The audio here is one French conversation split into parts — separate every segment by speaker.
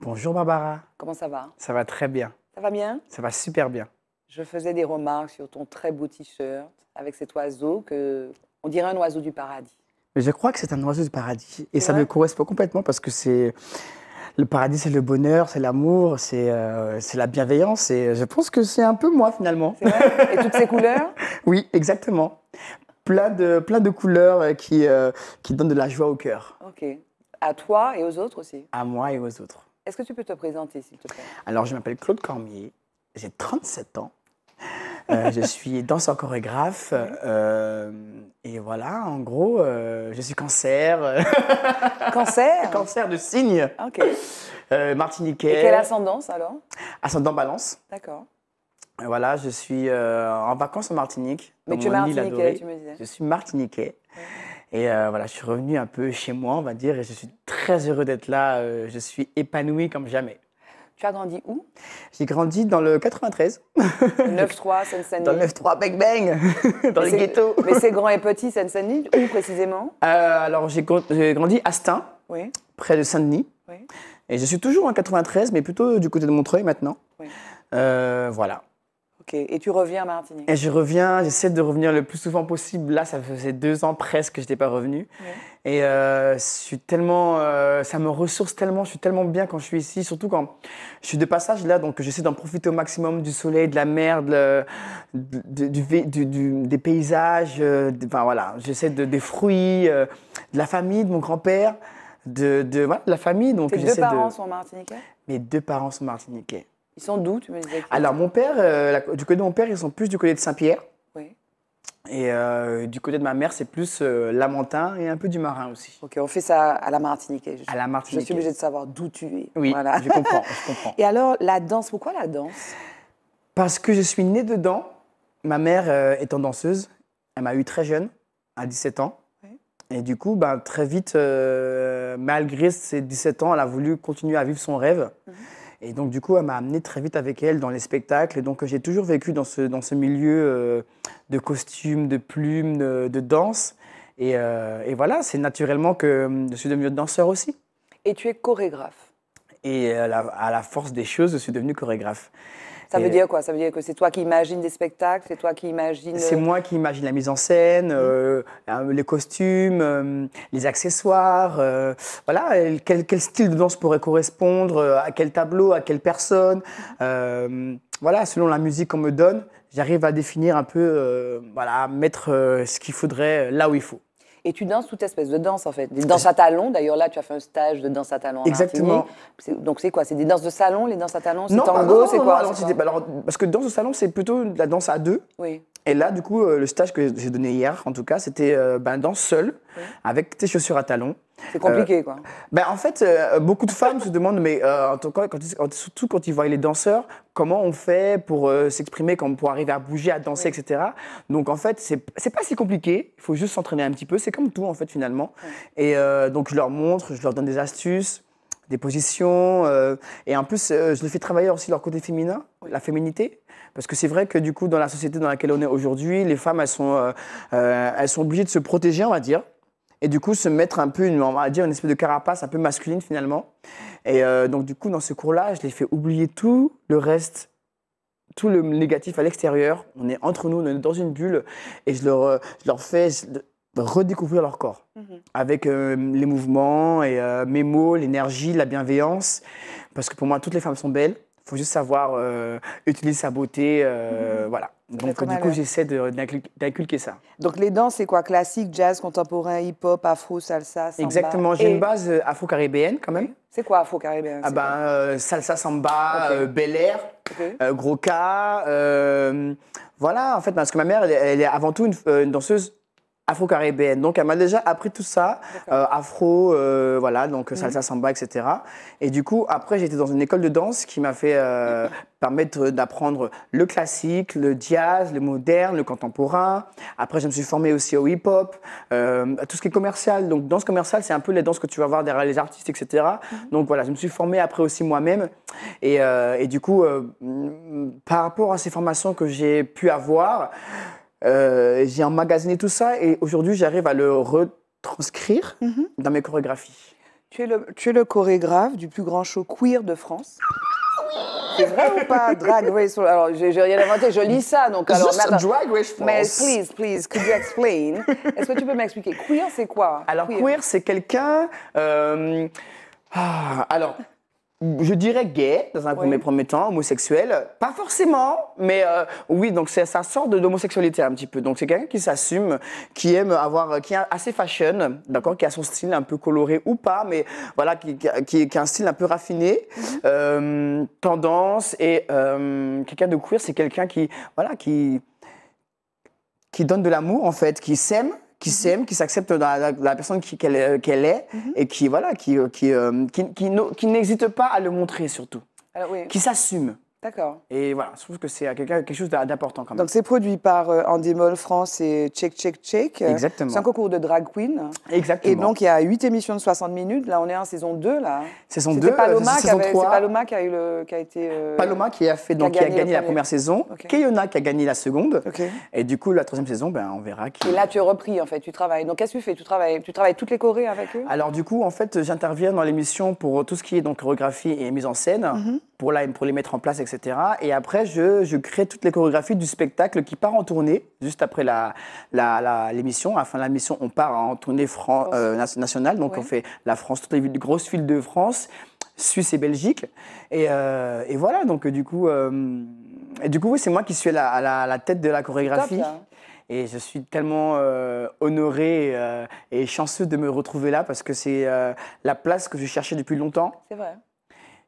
Speaker 1: Bonjour
Speaker 2: Barbara. Comment ça va
Speaker 1: Ça va très bien. Ça va bien Ça va super bien.
Speaker 2: Je faisais des remarques sur ton très beau t-shirt avec cet oiseau que on dirait un oiseau du paradis.
Speaker 1: Mais je crois que c'est un oiseau du paradis et ça me correspond complètement parce que c'est le paradis, c'est le bonheur, c'est l'amour, c'est euh, la bienveillance. Et je pense que c'est un peu moi finalement. et toutes ces couleurs Oui, exactement. Plein de, plein de couleurs qui, euh, qui donnent de la joie au cœur.
Speaker 2: Ok. À toi et aux autres aussi
Speaker 1: À moi et aux autres.
Speaker 2: Est-ce que tu peux te présenter, s'il te plaît
Speaker 1: Alors, je m'appelle Claude Cormier, j'ai 37 ans. Euh, je suis danseur chorégraphe euh, et voilà, en gros, euh, je suis cancer. cancer Cancer de signe. Ok. Martiniquais. Et quelle
Speaker 2: ascendance alors
Speaker 1: Ascendant balance. D'accord. Voilà, je suis en vacances en Martinique. Mais tu es Martiniquais, tu me disais. Je suis Martiniquais. Et euh, voilà, je suis revenu un peu chez moi, on va dire, et je suis très heureux d'être là. Euh, je suis épanoui comme jamais. Tu as grandi où J'ai grandi dans le 93.
Speaker 2: 9-3, Seine-Saint-Denis. Dans le 9-3, Bang Bang, dans les ghettos. Mais c'est grand et petit, Seine-Saint-Denis, où précisément
Speaker 1: euh, Alors, j'ai grandi à Stein, près de Saint-Denis. Et je suis toujours en 93, mais plutôt du côté de Montreuil maintenant. voilà.
Speaker 2: Et tu reviens à Martinique Et je
Speaker 1: reviens, j'essaie de revenir le plus souvent possible. Là, ça faisait deux ans presque que je n'étais pas revenu. Et euh, je suis tellement, euh, ça me ressource tellement, je suis tellement bien quand je suis ici, surtout quand je suis de passage là, donc j'essaie d'en profiter au maximum du soleil, de la mer, de, du, des paysages, euh, enfin voilà, j'essaie des fruits, de la famille, de mon grand-père, de, voilà, la famille. Donc Tes deux parents sont martiniquais Mes deux parents sont martiniquais. Ils sont
Speaker 2: d'où, Alors,
Speaker 1: mon père, euh, du côté de mon père, ils sont plus du côté de Saint-Pierre. Et euh, du côté de ma mère, c'est plus euh, Lamantin Lamentin et un peu du Marin aussi. Ok, on fait ça à la Martinique. Je, à la Martinique. Je suis obligée de savoir d'où tu es. Oui, je, comprends, je comprends. Et alors, la danse, pourquoi la danse Parce que je suis née dedans. Ma mère étant danseuse, elle m'a eu très jeune, à 17 ans. Et du coup, ben, très vite, malgré ses 17 ans, elle a voulu continuer à vivre son rêve. Mhm. Et donc, du coup, elle m'a amené très vite avec elle dans les spectacles. Donc, j'ai toujours vécu dans ce, milieu euh, de costumes, de plumes, de, danse. Euh, et, voilà, c'est naturellement que euh, je suis devenue danseur aussi.
Speaker 2: Et tu es chorégraphe.
Speaker 1: Et à la, à la force des choses, je suis devenue chorégraphe. Ça veut
Speaker 2: dire quoi Ça veut dire que c'est toi qui imagines des spectacles, c'est toi qui imagines. C'est euh,
Speaker 1: moi qui imagine la mise en scène, mmh. euh, euh, les costumes, les accessoires. voilà, quel, quel, style de danse pourrait correspondre à quel tableau, à quelle personne. Mmh. voilà, selon la musique qu'on me donne, j'arrive à définir un peu, voilà, mettre ce qu'il faudrait là où il faut.
Speaker 2: Et tu danses toute espèce de danse, en fait. Des danses à talons, d'ailleurs, là, tu as fait un stage de danse à talons. Exactement. Donc, c'est quoi C'est des danses de salon, les danses à talons C'est tango, c'est quoi, alors,
Speaker 1: parce que danse de salon, c'est plutôt la danse à deux. Oui. Et là, du coup, euh, le stage que j'ai donné hier, en tout cas, c'était euh, ben, danse seule, avec tes chaussures à talons. C'est compliqué, euh, quoi. Ben, en fait, beaucoup de femmes se demandent, mais en tout cas, quand, surtout quand ils voient les danseurs, comment on fait pour s'exprimer, pour arriver à bouger, à danser, etc. Donc, en fait, c'est pas si compliqué. Il faut juste s'entraîner un petit peu. C'est comme tout, en fait, finalement. Et donc, je leur montre, je leur donne des astuces des positions. et en plus, je les fais travailler aussi leur côté féminin, la féminité. Parce que c'est vrai que du coup, dans la société dans laquelle on est aujourd'hui, les femmes, elles sont, euh, euh, elles sont obligées de se protéger, on va dire. Et du coup, se mettre un peu, une, on va dire, une espèce de carapace un peu masculine finalement. Et euh, donc, du coup, dans ce cours-là, je les fais oublier tout le reste, tout le négatif à l'extérieur. On est entre nous, on est dans une bulle. Et je leur, fais redécouvrir leur corps mm-hmm. avec les mouvements et mes mots, l'énergie, la bienveillance. Parce que pour moi, toutes les femmes sont belles faut juste savoir euh, utiliser sa beauté, euh, mhm. voilà. Donc du coup, j'essaie d'inculquer ça. Donc les danses, c'est quoi
Speaker 2: Classique, jazz, contemporain, hip-hop, afro, salsa, samba Exactement, j'ai une
Speaker 1: base euh, afro-caribéenne quand même.
Speaker 2: C'est quoi afro caribéenne Ah
Speaker 1: bah, salsa, samba, bel air, gros cas, voilà en fait, parce que ma mère, elle, est avant tout une danseuse afro-caribéenne. Donc, elle m'a déjà appris tout ça, euh, afro, euh, voilà, donc mhm. salsa, samba, etc. Et du coup, après, j'étais dans une école de danse qui m'a fait euh, permettre d'apprendre le classique, le jazz, le moderne, le contemporain. Après, je me suis formé aussi au hip-hop, tout ce qui est commercial. Donc, danse commerciale, c'est un peu les danses que tu vas voir derrière les artistes, etc. Mhm. Donc, voilà, je me suis formé après aussi moi-même. Et, et, du coup, par rapport à ces formations que j'ai pu avoir, euh, j'ai emmagasiné tout ça et aujourd'hui, j'arrive à le retranscrire mhm. dans mes chorégraphies. Tu es, le,
Speaker 2: chorégraphe du plus grand show queer de France. C'est vrai ou pas Drag Race Alors, j'ai rien inventé, je lis ça. Donc, alors, Juste Drag Race France. Mais please, please, could you explain Est-ce que tu peux m'expliquer Queer, c'est quoi Alors, queer,
Speaker 1: c'est quelqu'un. Euh, ah, alors, je dirais gay dans un premier temps, homosexuel, pas forcément, mais euh, oui, donc c'est ça sort de l'homosexualité un petit peu. Donc c'est quelqu'un qui s'assume, qui aime avoir, qui est assez fashion, d'accord, qui a son style un peu coloré ou pas, mais voilà, qui, a un style un peu raffiné, mhm. euh, tendance et euh, quelqu'un de queer, c'est quelqu'un qui, voilà, qui qui donne de l'amour en fait, qui s'aime qui mhm. s'aime, qui s'accepte dans la, personne euh, qu'elle est mhm. et qui, voilà, qui, euh, euh, qui, n'hésite pas à le montrer surtout. Qui s'assume. D'accord. Et voilà, je trouve que c'est quelque chose d'important quand même. Donc c'est produit par euh, Andy Moll France et Check Check Check. Euh, Exactement. C'est un
Speaker 2: concours de drag queen. Exactement. Et donc il y a huit émissions de 60 minutes. Là on est en saison 2
Speaker 1: là. Saison 2. Euh, Paloma, Paloma
Speaker 2: qui a eu qui a été. qui a fait donc qui a, gagné, la première
Speaker 1: saison. Kayona qui a gagné la seconde. Et du coup la troisième saison ben on verra qui. Et là
Speaker 2: tu es repris en fait, tu travailles. Donc qu'est-ce que tu fais Tu travailles, tu travailles toutes les corées avec eux
Speaker 1: Alors du coup en fait j'interviens dans l'émission pour tout ce qui est donc chorégraphie et mise en scène mm-hmm. pour là pour les mettre en place etc. Et après, je, crée toutes les chorégraphies du spectacle qui part en tournée, juste après l'émission. La, la, fin de la mission, on part en tournée euh, nationale. Donc, on fait la France, toutes les villes, grosses villes de France, Suisse et Belgique. Et, euh, voilà, donc euh, du coup, du coup c'est moi qui suis à la, tête de la chorégraphie. et je suis tellement honorée honoré et chanceux de me retrouver là parce que c'est la place que je cherchais depuis longtemps. C'est vrai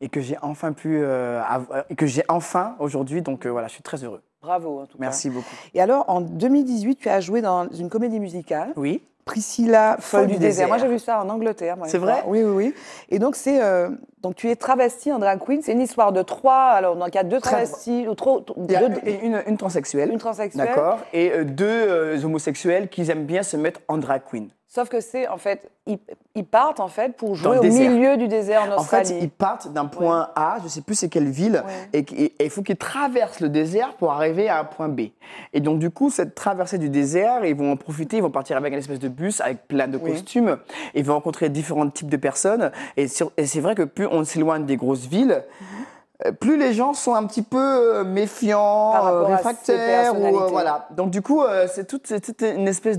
Speaker 1: et que j'ai enfin pu, euh, euh, et que j'ai enfin aujourd'hui. Donc euh, voilà, je suis très heureux.
Speaker 2: Bravo en tout Merci cas. Merci
Speaker 1: beaucoup. Et alors, en 2018, tu as joué dans une comédie
Speaker 2: musicale. Oui. Priscilla, folle du, désert. Moi, j'ai vu ça en Angleterre. C'est vrai Oui, oui, oui. Et donc, c'est donc tu es travesti en drag queen. C'est une histoire de trois. Alors, dans il y a deux travestis. Ou trop, et une, une transsexuelle. Une transsexuelle. D'accord.
Speaker 1: Et deux homosexuels qui aiment bien se mettre en drag queen.
Speaker 2: Sauf que c'est en fait, ils, partent en fait pour jouer au milieu du désert en Australie. En fait, ils
Speaker 1: partent d'un point A, je sais plus c'est quelle ville, et il faut qu'ils traversent le désert pour arriver à un point B. Et donc du coup, cette traversée du désert, ils vont en profiter, ils vont partir avec un espèce de bus avec plein de costumes, ils vont rencontrer différents types de personnes. Et, c'est vrai que plus on s'éloigne des grosses villes. Mhm. Euh, plus les gens sont un petit peu euh, méfiants, euh, réfractaires, voilà. Donc du coup, c'est toute, une espèce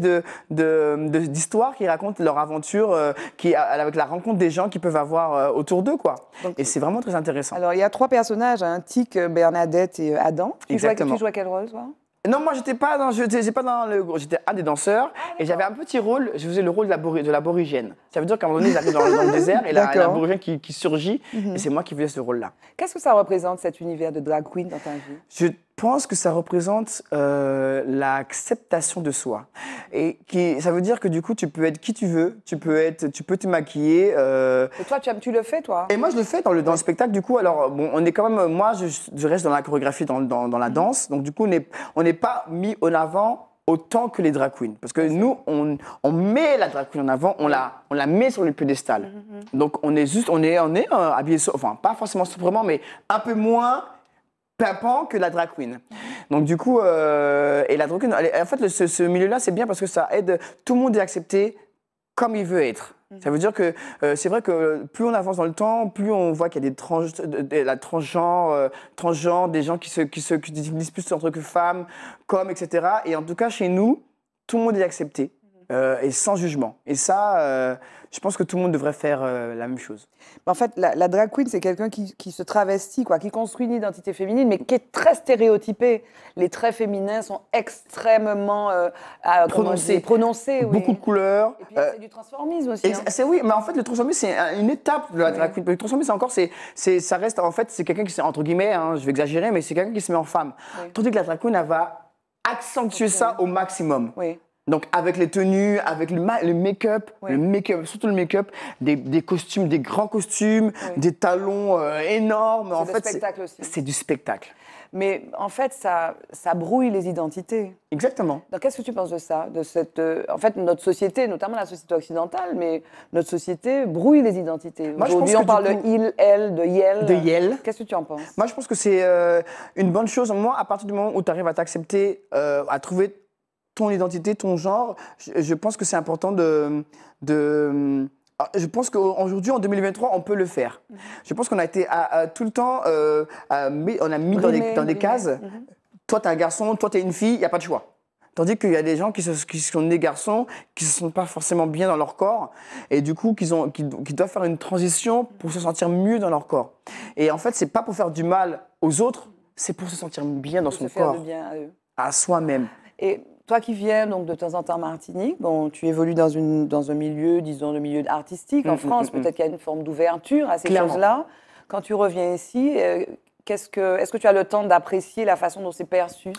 Speaker 1: d'histoire qui raconte leur aventure, qui avec la rencontre des gens qu'ils peuvent avoir autour d'eux, quoi. et c'est vraiment très intéressant.
Speaker 2: Alors il y a trois personnages, un hein, Tic, Bernadette et Adam. Exactement. tu quel rôle, toi
Speaker 1: non, moi, j'étais pas dans, j'étais pas dans le, j'étais un des danseurs ah, et j'avais un petit rôle. Je faisais le rôle de l'aborigène. La ça veut dire qu'à un moment donné, ils arrivent dans, le désert et l'aborigène qui, qui surgit et mhm. c'est moi qui faisais ce rôle-là.
Speaker 2: Qu'est-ce que ça représente cet univers de drag queen dans ta vie
Speaker 1: pense que ça représente euh, l'acceptation de soi. Et qui, ça veut dire que du coup, tu peux être qui tu veux, tu peux être, tu peux te maquiller. Euh.
Speaker 2: Et toi, tu, tu, le fais, toi Et
Speaker 1: moi, je le fais dans le, dans le spectacle. Du coup, alors, bon, on est quand même, moi, je, je reste dans la chorégraphie, dans, dans, la mmh. danse. Donc, du coup, on n'est pas mis en avant autant que les drag queens. Parce que nous, on, on, met la drag queen en avant, on la, on la met sur le pédestal. Mmh, mmh, Donc on est juste, on est, on est euh, habillé, enfin pas forcément sobrement, mais un peu moins pimpant que la drag queen. Donc du coup, euh, et la drag queen, en fait, ce, milieu-là, c'est bien parce que ça aide, tout le monde à accepté comme il veut être. Mm. Ça veut dire que euh, c'est vrai que plus on avance dans le temps, plus on voit qu'il y a des transgenres, la euh, des gens qui se, qui se disent plus entre que femmes, comme, etc. Et en tout cas, chez nous, tout le monde est accepté. Euh, et sans jugement. Et ça, euh, je pense que tout le monde devrait faire euh, la même chose. en fait, la, drag queen, c'est quelqu'un qui, se travestit, quoi, qui construit une identité féminine, mais qui est très
Speaker 2: stéréotypée. Les traits féminins sont extrêmement ah, prononcés. Beaucoup
Speaker 1: de couleurs.
Speaker 2: Et puis, c'est du transformisme aussi. Hein.
Speaker 1: C'est oui, mais en fait, le transformisme, c'est une étape de la drag queen. Le transformisme, c'est encore, c'est, ça reste, en fait, c'est quelqu'un qui, entre guillemets, hein, je vais exagérer, mais c'est quelqu'un qui se met en femme. Tandis que la drag queen, elle va accentuer ça au maximum. Oui. Donc avec les tenues, avec le, le make-up, le make-up, surtout le make-up, des, costumes, des grands costumes, des talons euh, énormes. C'est en fait, spectacle aussi. c'est du spectacle.
Speaker 2: Mais en fait, ça, ça brouille les identités. Exactement. Donc, qu'est-ce que tu penses de ça De cette, euh, en fait, notre société, notamment la société occidentale, mais notre société brouille les identités. Aujourd'hui, on parle de
Speaker 1: il, elle, de yel. De
Speaker 2: yel. Qu'est-ce que tu en penses
Speaker 1: Moi, je pense que c'est euh, une bonne chose. Moi, à partir du moment où tu arrives à t'accepter, à trouver ton identité, ton genre, je, pense que c'est important de, de ah, je pense qu'aujourd'hui, en 2023, on peut le faire. Je pense qu'on a été à, tout le temps, euh, on a mis dans, dans des, cases, toi mhm. toi t'es un garçon, toi t'es une fille, il n'y a pas de choix. Tandis qu'il y a des gens qui, sont nés garçons, qui ne se sentent pas forcément bien dans leur corps, et du coup, qui, ont, qui, doivent faire une transition pour se sentir mieux dans leur corps. Et en fait, c'est pas pour faire du mal aux autres, c'est pour se sentir bien dans son se corps. Faire du bien à, à soi-même. Et toi qui viens donc de temps en temps en Martinique,
Speaker 2: bon, tu évolues dans, une, dans un milieu, disons, le milieu artistique en mm, mm, France. Mm, peut-être qu'il y a une forme d'ouverture à ces choses-là. Quand tu reviens ici, euh, quest est-ce que, est que tu as le temps d'apprécier la façon dont c'est perçu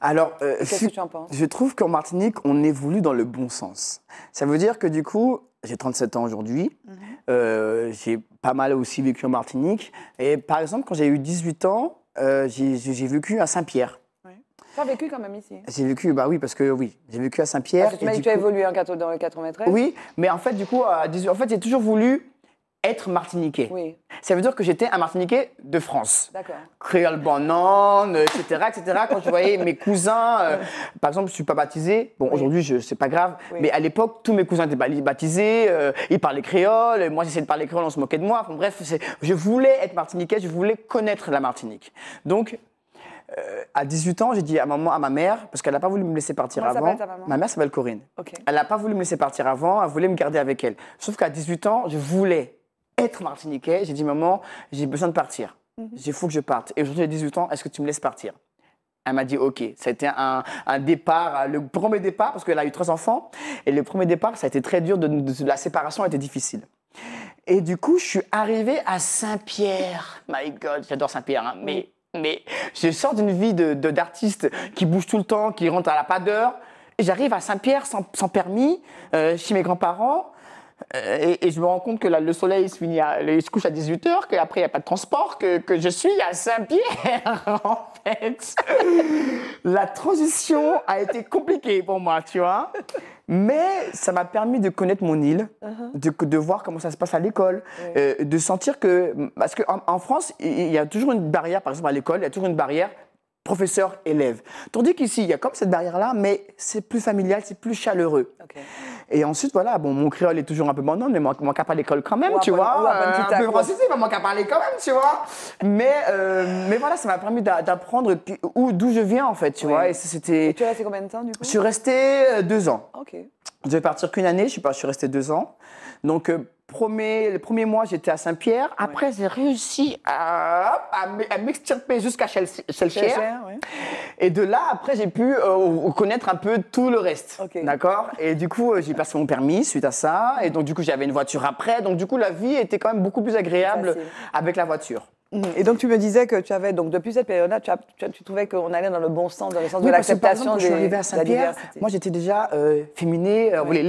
Speaker 1: Alors, euh, qu'est-ce que tu en penses Je trouve qu'en Martinique, on évolue dans le bon sens. Ça veut dire que du coup, j'ai 37 ans aujourd'hui, mhm. euh, j'ai pas mal aussi vécu en Martinique. Et par exemple, quand j'ai eu 18 ans, j'ai vécu à Saint-Pierre.
Speaker 2: Tu as vécu quand même ici
Speaker 1: J'ai vécu, bah oui, parce que oui, j'ai vécu à Saint-Pierre. Ah, tu, as évolué
Speaker 2: en dans le 93 Oui,
Speaker 1: mais en fait, du coup, à en fait, j'ai toujours voulu être martiniquais. Oui. Ça veut dire que j'étais un martiniquais de France. D'accord. Créole banane, etc., etc. Quand je voyais mes cousins, euh, par exemple, je suis pas baptisé. Bon, aujourd'hui, ce n'est pas grave. Mais à l'époque, tous mes cousins étaient baptisés. Euh, ils parlaient créole. moi, j'essayais de parler créole, on se moquait de moi. Enfin, bref, je voulais être martiniquais. Je voulais connaître la Martinique. Donc, euh, à 18 ans, j'ai dit à, maman, à ma mère, parce qu'elle n'a pas voulu me laisser partir avant. ma mère s'appelle Corinne. Elle n'a pas voulu me laisser partir avant, elle voulait me garder avec elle. Sauf qu'à 18 ans, je voulais être martiniquais. J'ai dit, maman, j'ai besoin de partir. Mhm. J'ai Il faut que je parte. Et aujourd'hui, j'ai 18 ans, est-ce que tu me laisses partir elle m'a dit OK. Ça a été un, départ, euh, le premier départ, parce qu'elle a eu trois enfants. Et le premier départ, ça a été très dur. De, la séparation était difficile. Et du coup, je suis arrivée à Saint-Pierre. My God, j'adore Saint-Pierre, hein, mais mais je sors d'une vie d'artiste de, qui bouge tout le temps, qui rentre à la pas d'heure. J'arrive à Saint-Pierre sans, permis, euh, chez mes grands-parents. Euh, et, je me rends compte que le soleil se, se couche à 18h, qu'après, il n'y a pas de transport, que, que je suis à Saint-Pierre, en fait. La transition a été compliquée pour moi, tu vois. Mais ça m'a permis de connaître mon île, uh-huh. de, de, voir comment ça se passe à l'école, euh, de sentir que... Parce qu'en en France, il y a toujours une barrière, par exemple à l'école, il y a toujours une barrière professeur-élève. Tandis qu'ici, il y a comme cette barrière-là, mais c'est plus familial, c'est plus chaleureux. Et ensuite, voilà, bon, mon créole est toujours un peu bon, mais mon manque à pas l'école quand même, tu vois. un, peu mais manque à parler quand même, tu vois. Mais, euh, mais voilà, ça m'a permis d'apprendre d'où je viens, en fait, tu vois. Et, c'était... tu as resté combien de temps, du coup Je suis resté euh, deux ans. Ok. Je vais partir qu'une année, je suis, pas, je suis resté deux ans. Donc, euh, premier, le premier mois, j'étais à Saint-Pierre. Après, j'ai réussi à, à m'extirper jusqu'à Chelsea Et de là, après, j'ai pu euh, connaître un peu tout le reste. D'accord Et du coup, euh, j'ai passé mon permis suite à ça. Et donc, du coup, j'avais une voiture après. Donc, du coup, la vie était quand même beaucoup plus agréable avec la voiture. Et donc tu me disais que tu avais donc depuis cette période-là, tu, trouvais
Speaker 2: qu'on allait dans le bon sens, dans le sens de l'acceptation des. Je suis à Saint-Pierre.
Speaker 1: Moi, j'étais déjà euh, féminée, euh, oui.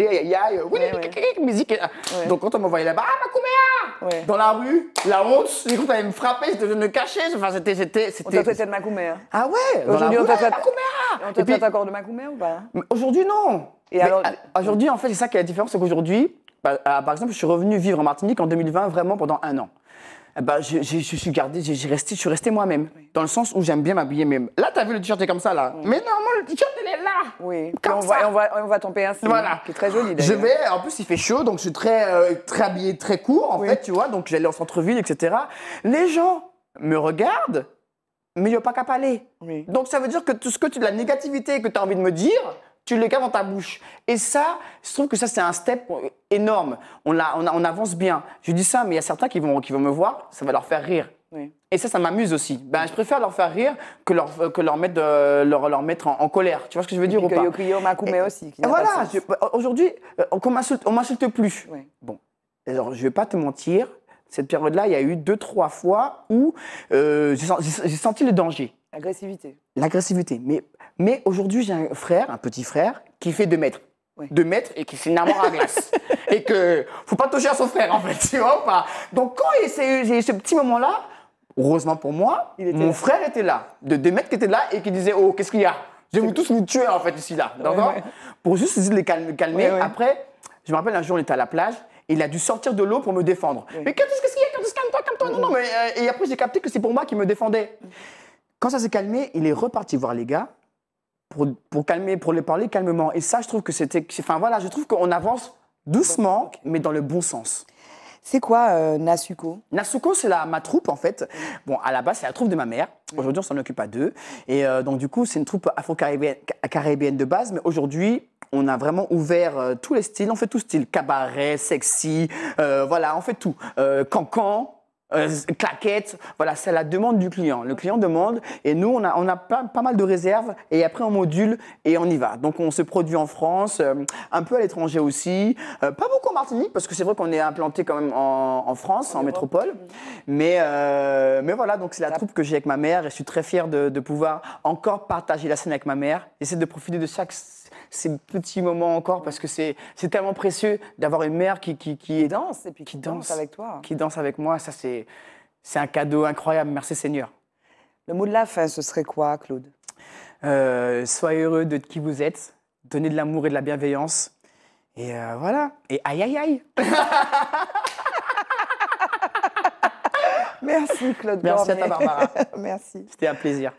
Speaker 1: oui, euh, musique. Donc quand on m'envoyait là-bas, ah, Dans la rue, la honte, les coup, me frapper, je devais me cacher. Enfin, c'était, c'était, c'était. On te traitait de couméa. Ah
Speaker 2: ouais. Aujourd'hui, on te traite ah, On te traite encore de couméa ou pas
Speaker 1: Aujourd'hui, non. Et alors Aujourd'hui, en fait, c'est ça qui est la différence, c'est qu'aujourd'hui, bah, euh, par exemple, je suis revenue vivre en Martinique en 2020 vraiment pendant un an bah, eh ben, je, je, suis gardé je, resté, je suis restée moi-même. Dans le sens où j'aime bien m'habiller même. Là, t'as vu le t-shirt est comme ça, là. Mais normalement, le t-shirt, il est là. Oui. Comme on, ça. Va, on, Va, on, va, tomber ainsi. Voilà. Qui est très joli, d'ailleurs. Je vais, en plus, il fait chaud, donc je suis très, euh, très habillée, très court, en fait, tu vois. Donc, j'allais en centre-ville, etc. Les gens me regardent, mais il n'y a pas qu'à parler. Donc, ça veut dire que tout ce que tu, de la négativité que tu as envie de me dire, tu le gardes dans ta bouche. Et ça, je trouve que ça, c'est un step énorme. On, a, on, avance bien. Je dis ça, mais il y a certains qui vont, qui vont me voir, ça va leur faire rire. Et ça, ça m'amuse aussi. Ben, je préfère leur faire rire que leur, que leur mettre, euh, leur, leur mettre en, colère. Tu vois ce que je veux dire ou pas aussi. voilà, aujourd'hui, euh, on m'insulte plus. Bon, alors je vais pas te mentir, cette période-là, il y a eu deux, trois fois où euh, j'ai senti le danger. L'agressivité. L'agressivité. Mais, mais aujourd'hui, j'ai un frère, un petit frère, qui fait 2 mètres. Deux 2 mètres et qui finalement une et que faut pas toucher à son frère, en fait, tu vois pas. Donc quand j'ai ce petit moment-là, heureusement pour moi, Il était mon frère était là, de 2 mètres qui était là et qui disait Oh, qu'est-ce qu'il y a Je vais tous vous tuer, en fait, ici, là. Pour juste essayer de les calmer. calmer. Après, je me rappelle un jour, on était à la plage il a dû sortir de l'eau pour me défendre. Mais qu'est-ce qu'il y a Calme-toi, calme-toi. Non, non, mais euh, et après j'ai capté que c'est pour moi qu'il me défendait. Quand ça s'est calmé, il est reparti voir les gars pour, calmer, pour les parler calmement. Et ça, je trouve que c'était. Enfin voilà, je trouve qu'on avance doucement, mais dans le bon sens. C'est quoi euh, Nasuko Nasuko, c'est ma troupe en fait. Bon, à la base, c'est la troupe de ma mère. Aujourd'hui, on s'en occupe à deux. Et euh, donc, du coup, c'est une troupe afro-caribéenne de base. Mais aujourd'hui, on a vraiment ouvert euh, tous les styles. On fait tout style cabaret, sexy, voilà, on fait tout. cancan, euh, claquette Voilà, c'est la demande du client. Le client demande et nous, on a, on a pas, pas, mal de réserves et après on module et on y va. Donc on se produit en France, euh, un peu à l'étranger aussi, euh, pas beaucoup en Martinique parce que c'est vrai qu'on est implanté quand même en, France, en, métropole. Mais, mais voilà, donc c'est la troupe que j'ai avec ma mère et je suis très fier de, pouvoir encore partager la scène avec ma mère. essayer de profiter de chaque ces petits moments encore parce que c'est tellement précieux d'avoir une mère qui, qui, danse et puis qui, danse, avec toi. Qui danse avec moi, ça c'est un cadeau incroyable. Merci Seigneur. Le mot de la fin, ce serait quoi, Claude euh, Sois Soyez heureux de qui vous êtes, donnez de l'amour et de la bienveillance. Et euh, voilà. Et aïe aïe aïe Merci Claude. Merci à Barbara. Merci. C'était un plaisir.